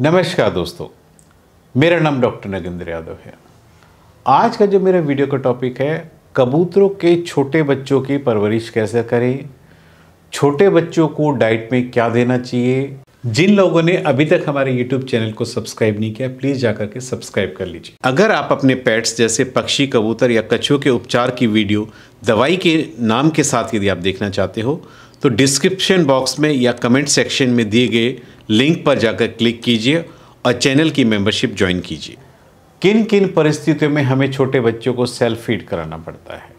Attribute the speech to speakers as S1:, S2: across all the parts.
S1: नमस्कार दोस्तों मेरा नाम डॉक्टर नगेंद्र यादव है आज का जो मेरा वीडियो का टॉपिक है कबूतरों के छोटे बच्चों की परवरिश कैसे करें छोटे बच्चों को डाइट में क्या देना चाहिए जिन लोगों ने अभी तक हमारे YouTube चैनल को सब्सक्राइब नहीं किया प्लीज़ जाकर के सब्सक्राइब कर लीजिए अगर आप अपने पेट्स जैसे पक्षी कबूतर या कछुओं के उपचार की वीडियो दवाई के नाम के साथ यदि आप देखना चाहते हो तो डिस्क्रिप्शन बॉक्स में या कमेंट सेक्शन में दिए गए लिंक पर जाकर क्लिक कीजिए और चैनल की मेंबरशिप ज्वाइन कीजिए किन किन परिस्थितियों में हमें छोटे बच्चों को सेल्फ फीड कराना पड़ता है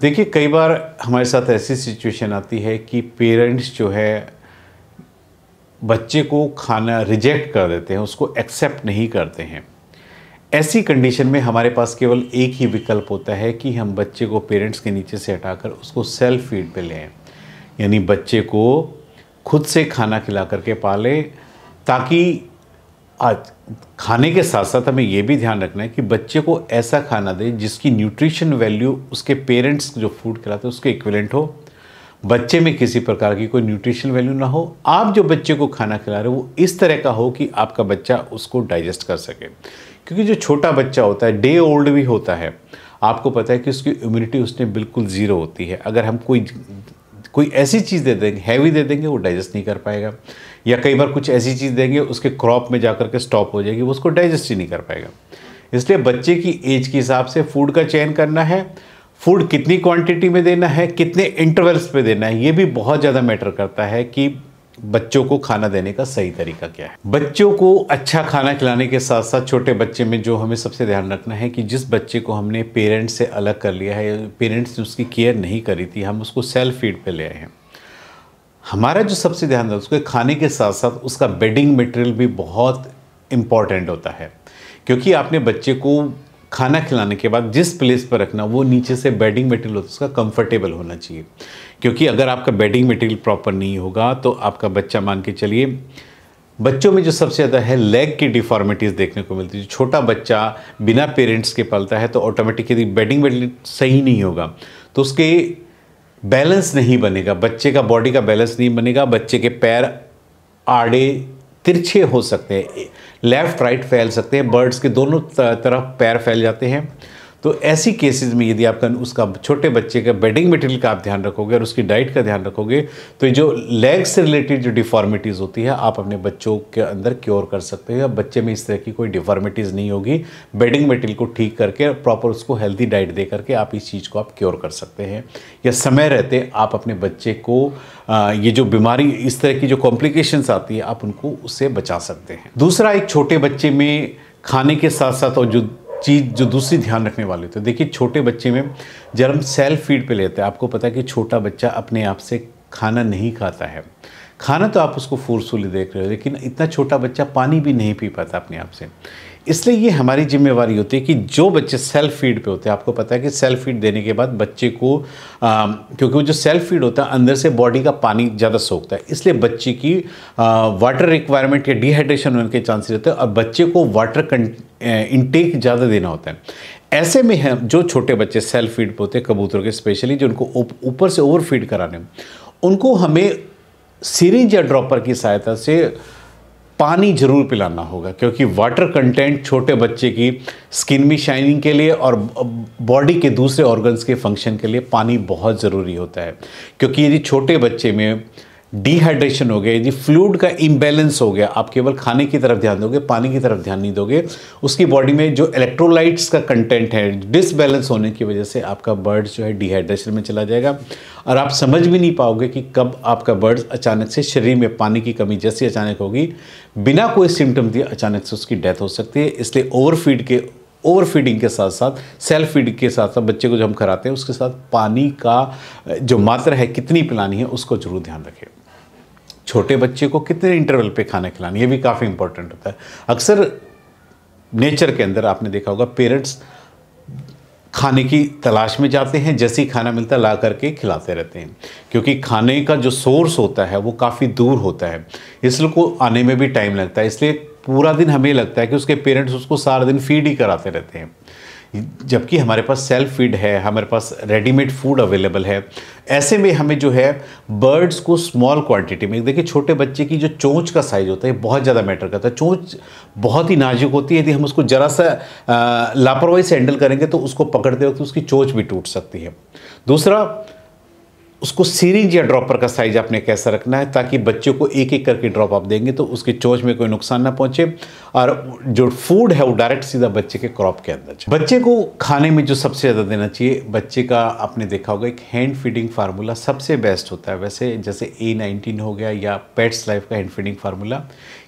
S1: देखिए कई बार हमारे साथ ऐसी सिचुएशन आती है कि पेरेंट्स जो है बच्चे को खाना रिजेक्ट कर देते हैं उसको एक्सेप्ट नहीं करते हैं ऐसी कंडीशन में हमारे पास केवल एक ही विकल्प होता है कि हम बच्चे को पेरेंट्स के नीचे से हटाकर उसको सेल्फ फीड पे लें यानी बच्चे को खुद से खाना खिला करके पालें ताकि आज खाने के साथ साथ हमें यह भी ध्यान रखना है कि बच्चे को ऐसा खाना दें जिसकी न्यूट्रिशन वैल्यू उसके पेरेंट्स जो फूड खिलाते हैं उसके इक्विलेंट हो बच्चे में किसी प्रकार की कोई न्यूट्रिशन वैल्यू ना हो आप जो बच्चे को खाना खिला रहे हो वो इस तरह का हो कि आपका बच्चा उसको डाइजेस्ट कर सके क्योंकि जो छोटा बच्चा होता है डे ओल्ड भी होता है आपको पता है कि उसकी इम्यूनिटी उसने बिल्कुल ज़ीरो होती है अगर हम कोई कोई ऐसी चीज़ दे देंगे हैवी दे देंगे वो डाइजेस्ट नहीं कर पाएगा या कई बार कुछ ऐसी चीज़ देंगे उसके क्रॉप में जा के स्टॉप हो जाएगी वो उसको डाइजेस्ट ही नहीं कर पाएगा इसलिए बच्चे की एज के हिसाब से फूड का चयन करना है फूड कितनी क्वांटिटी में देना है कितने इंटरवल्स में देना है ये भी बहुत ज़्यादा मैटर करता है कि बच्चों को खाना देने का सही तरीका क्या है बच्चों को अच्छा खाना खिलाने के साथ साथ छोटे बच्चे में जो हमें सबसे ध्यान रखना है कि जिस बच्चे को हमने पेरेंट्स से अलग कर लिया है पेरेंट्स ने उसकी केयर नहीं करी थी हम उसको सेल्फ फीड पे ले आए हैं हमारा जो सबसे ध्यान रखना उसके खाने के साथ साथ उसका बेडिंग मटेरियल भी बहुत इम्पॉर्टेंट होता है क्योंकि आपने बच्चे को खाना खिलाने के बाद जिस प्लेस पर रखना वो नीचे से बेडिंग मटेरियल होता है उसका कंफर्टेबल होना चाहिए क्योंकि अगर आपका बेडिंग मटेरियल प्रॉपर नहीं होगा तो आपका बच्चा मान के चलिए बच्चों में जो सबसे ज़्यादा है लेग की डिफॉर्मिटीज़ देखने को मिलती है छोटा बच्चा बिना पेरेंट्स के पलता है तो ऑटोमेटिकली बेडिंग मटेरियल सही नहीं होगा तो उसके बैलेंस नहीं बनेगा बच्चे का बॉडी का बैलेंस नहीं बनेगा बच्चे के पैर आड़े तिरछे हो सकते हैं लेफ़्ट राइट फैल सकते हैं बर्ड्स के दोनों तरफ पैर फैल जाते हैं तो ऐसी केसेस में यदि आपका उसका छोटे बच्चे का बेडिंग मटेरियल का आप ध्यान रखोगे और उसकी डाइट का ध्यान रखोगे तो जो लेग से रिलेटेड जो डिफॉर्मिटीज़ होती है आप अपने बच्चों के अंदर क्योर कर सकते हो या बच्चे में इस तरह की कोई डिफॉर्मिटीज़ नहीं होगी बेडिंग मटेरियल को ठीक करके प्रॉपर उसको हेल्दी डाइट दे करके आप इस चीज़ को आप क्योर कर सकते हैं या समय रहते आप अपने बच्चे को ये जो बीमारी इस तरह की जो कॉम्प्लिकेशंस आती है आप उनको उससे बचा सकते हैं दूसरा एक छोटे बच्चे में खाने के साथ साथ और जो चीज़ जो दूसरी ध्यान रखने वाले होते हैं देखिए छोटे बच्चे में जब हम सेल्फ फीड पे लेते हैं आपको पता है कि छोटा बच्चा अपने आप से खाना नहीं खाता है खाना तो आप उसको फोर्सफुली देख रहे हो लेकिन इतना छोटा बच्चा पानी भी नहीं पी पाता अपने आप से इसलिए ये हमारी जिम्मेवारी होती है कि जो बच्चे सेल्फ फीड पे होते हैं आपको पता है कि सेल्फ फीड देने के बाद बच्चे को आ, क्योंकि वो जो सेल्फ फीड होता है अंदर से बॉडी का पानी ज़्यादा सोखता है इसलिए बच्चे की आ, वाटर रिक्वायरमेंट या डिहाइड्रेशन होने के चांसेस होते हैं और बच्चे को वाटर इनटेक ज़्यादा देना होता है ऐसे में है जो छोटे बच्चे सेल्फ फीड पे होते हैं कबूतरों के स्पेशली जो उनको ऊपर से ओवर फीड कराने उनको हमें सीरीज या ड्रॉपर की सहायता से पानी ज़रूर पिलाना होगा क्योंकि वाटर कंटेंट छोटे बच्चे की स्किन में शाइनिंग के लिए और बॉडी के दूसरे ऑर्गन्स के फंक्शन के लिए पानी बहुत ज़रूरी होता है क्योंकि यदि छोटे बच्चे में डिहाइड्रेशन हो गया यदि फ्लूड का इम्बेलेंस हो गया आप केवल खाने की तरफ ध्यान दोगे पानी की तरफ ध्यान नहीं दोगे उसकी बॉडी में जो इलेक्ट्रोलाइट्स का कंटेंट है डिसबैलेंस होने की वजह से आपका बर्ड जो है डिहाइड्रेशन में चला जाएगा और आप समझ भी नहीं पाओगे कि कब आपका बर्ड अचानक से शरीर में पानी की कमी जैसी अचानक होगी बिना कोई सिम्टम दिए अचानक से उसकी डेथ हो सकती है इसलिए ओवरफीड के ओवर फीडिंग के साथ साथ सेल्फ फीडिंग के साथ साथ बच्चे को जो हम कराते हैं उसके साथ पानी का जो मात्रा है कितनी पिलानी है उसको जरूर ध्यान रखें छोटे बच्चे को कितने इंटरवल पे खाना खिलाना ये भी काफ़ी इंपॉर्टेंट होता है अक्सर नेचर के अंदर आपने देखा होगा पेरेंट्स खाने की तलाश में जाते हैं जैसे ही खाना मिलता ला करके खिलाते रहते हैं क्योंकि खाने का जो सोर्स होता है वो काफ़ी दूर होता है इसलिए को आने में भी टाइम लगता है इसलिए पूरा दिन हमें लगता है कि उसके पेरेंट्स उसको सारा दिन फीड ही कराते रहते हैं जबकि हमारे पास सेल्फ फीड है हमारे पास रेडीमेड फूड अवेलेबल है ऐसे में हमें जो है बर्ड्स को स्मॉल क्वांटिटी में देखिए छोटे बच्चे की जो चोंच का साइज़ होता है बहुत ज़्यादा मैटर करता है चोंच बहुत ही नाजुक होती है यदि हम उसको ज़रा सा लापरवाही से हैंडल करेंगे तो उसको पकड़ते वक्त उसकी चोंच भी टूट सकती है दूसरा उसको सीरिंज या ड्रॉपर का साइज आपने कैसा रखना है ताकि बच्चों को एक एक करके ड्रॉप आप देंगे तो उसके चोच में कोई नुकसान ना पहुंचे और जो फूड है वो डायरेक्ट सीधा बच्चे के क्रॉप के अंदर जाए बच्चे को खाने में जो सबसे ज़्यादा देना चाहिए बच्चे का आपने देखा होगा एक हैंड फीडिंग फार्मूला सबसे बेस्ट होता है वैसे जैसे ए नाइनटीन हो गया या पेट्स लाइफ का हैंड फीडिंग फार्मूला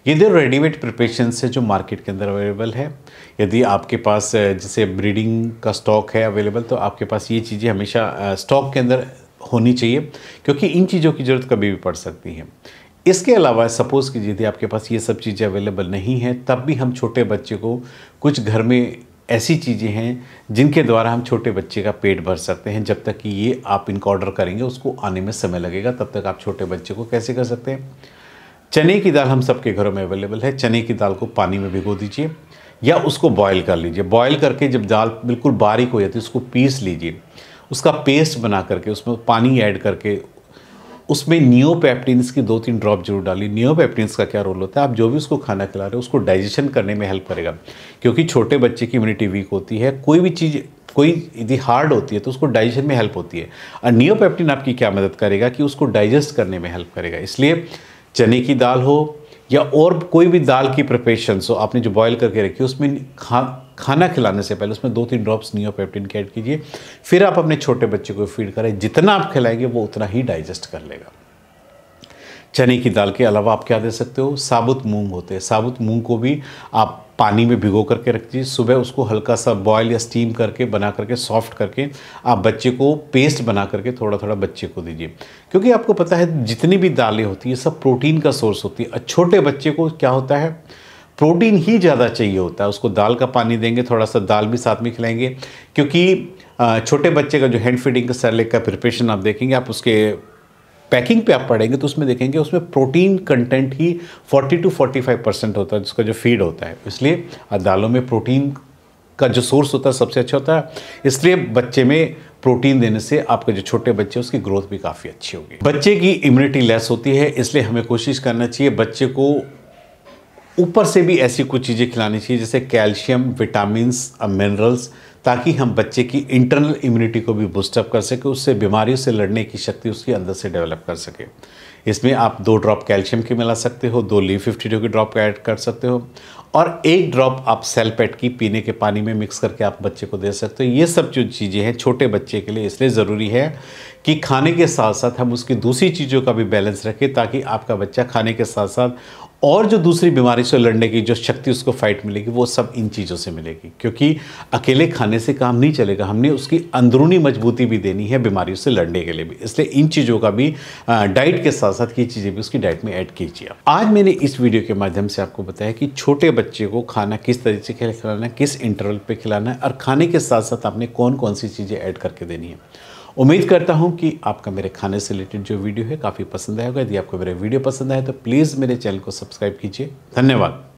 S1: ये दे रेडीमेड प्रिपेशन है जो मार्केट के अंदर अवेलेबल है यदि आपके पास जैसे ब्रीडिंग का स्टॉक है अवेलेबल तो आपके पास ये चीज़ें हमेशा स्टॉक के अंदर होनी चाहिए क्योंकि इन चीज़ों की ज़रूरत कभी भी पड़ सकती है इसके अलावा सपोज़ कीजिए यदि आपके पास ये सब चीज़ें अवेलेबल नहीं हैं तब भी हम छोटे बच्चे को कुछ घर में ऐसी चीज़ें हैं जिनके द्वारा हम छोटे बच्चे का पेट भर सकते हैं जब तक कि ये आप इनका ऑर्डर करेंगे उसको आने में समय लगेगा तब तक आप छोटे बच्चे को कैसे कर सकते हैं चने की दाल हम सबके घरों में अवेलेबल है चने की दाल को पानी में भिगो दीजिए या उसको बॉयल कर लीजिए बॉयल करके जब दाल बिल्कुल बारीक हो जाती है उसको पीस लीजिए उसका पेस्ट बना करके उसमें पानी ऐड करके उसमें नियोपैप्टीन्स की दो तीन ड्रॉप जरूर डाली नियोपैप्टीन्स का क्या रोल होता है आप जो भी उसको खाना खिला रहे हो उसको डाइजेशन करने में हेल्प करेगा क्योंकि छोटे बच्चे की इम्यूनिटी वीक होती है कोई भी चीज़ कोई यदि हार्ड होती है तो उसको डाइजेशन में हेल्प होती है और नियोपैप्टीन आपकी क्या मदद करेगा कि उसको डाइजेस्ट करने में हेल्प करेगा इसलिए चने की दाल हो या और कोई भी दाल की प्रिपरेशन सो आपने जो बॉयल करके रखी उसमें खा खाना खिलाने से पहले उसमें दो तीन ड्रॉप्स नियोपेप्टिन की ऐड कीजिए फिर आप अपने छोटे बच्चे को फीड करें जितना आप खिलाएंगे वो उतना ही डाइजेस्ट कर लेगा चने की दाल के अलावा आप क्या दे सकते हो साबुत मूंग होते हैं साबुत मूंग को भी आप पानी में भिगो करके रख दीजिए सुबह उसको हल्का सा बॉयल या स्टीम करके बना करके सॉफ्ट करके आप बच्चे को पेस्ट बना करके थोड़ा थोड़ा बच्चे को दीजिए क्योंकि आपको पता है जितनी भी दालें होती हैं सब प्रोटीन का सोर्स होती है छोटे बच्चे को क्या होता है प्रोटीन ही ज़्यादा चाहिए होता है उसको दाल का पानी देंगे थोड़ा सा दाल भी साथ में खिलाएंगे क्योंकि छोटे बच्चे का जो हैंड फीडिंग का सैलेक का प्रिपरेशन आप देखेंगे आप उसके पैकिंग पे आप पढ़ेंगे तो उसमें देखेंगे उसमें प्रोटीन कंटेंट ही 40 टू 45 परसेंट होता है जिसका जो फीड होता है इसलिए दालों में प्रोटीन का जो सोर्स होता है सबसे अच्छा होता है इसलिए बच्चे में प्रोटीन देने से आपके जो छोटे बच्चे उसकी ग्रोथ भी काफ़ी अच्छी होगी बच्चे की इम्यूनिटी लेस होती है इसलिए हमें कोशिश करना चाहिए बच्चे को ऊपर से भी ऐसी कुछ चीज़ें खिलानी चाहिए जैसे कैल्शियम विटामिन्स मिनरल्स ताकि हम बच्चे की इंटरनल इम्यूनिटी को भी बूस्टअप कर सकें उससे बीमारियों से लड़ने की शक्ति उसके अंदर से डेवलप कर सके इसमें आप दो ड्रॉप कैल्शियम की मिला सकते हो दो ली फिफ्टी टू की ड्रॉप ऐड कर सकते हो और एक ड्रॉप आप सेल की पीने के पानी में मिक्स करके आप बच्चे को दे सकते हो ये सब जो चीज़ें हैं छोटे बच्चे के लिए इसलिए ज़रूरी है कि खाने के साथ साथ हम उसकी दूसरी चीज़ों का भी बैलेंस रखें ताकि आपका बच्चा खाने के साथ साथ और जो दूसरी बीमारी से लड़ने की जो शक्ति उसको फाइट मिलेगी वो सब इन चीज़ों से मिलेगी क्योंकि अकेले खाने से काम नहीं चलेगा हमने उसकी अंदरूनी मजबूती भी देनी है बीमारियों से लड़ने के लिए भी इसलिए इन चीज़ों का भी डाइट के साथ साथ ये चीज़ें भी उसकी डाइट में ऐड कीजिए आज मैंने इस वीडियो के माध्यम से आपको बताया कि छोटे बच्चे को खाना किस तरीके से खिलाना है किस इंटरवल पर खिलाना है और खाने के साथ साथ आपने कौन कौन सी चीज़ें ऐड करके देनी है उम्मीद करता हूँ कि आपका मेरे खाने से रिलेटेड जो वीडियो है काफ़ी पसंद आएगा यदि आपको मेरा वीडियो पसंद आए तो प्लीज़ मेरे चैनल को सब्सक्राइब कीजिए धन्यवाद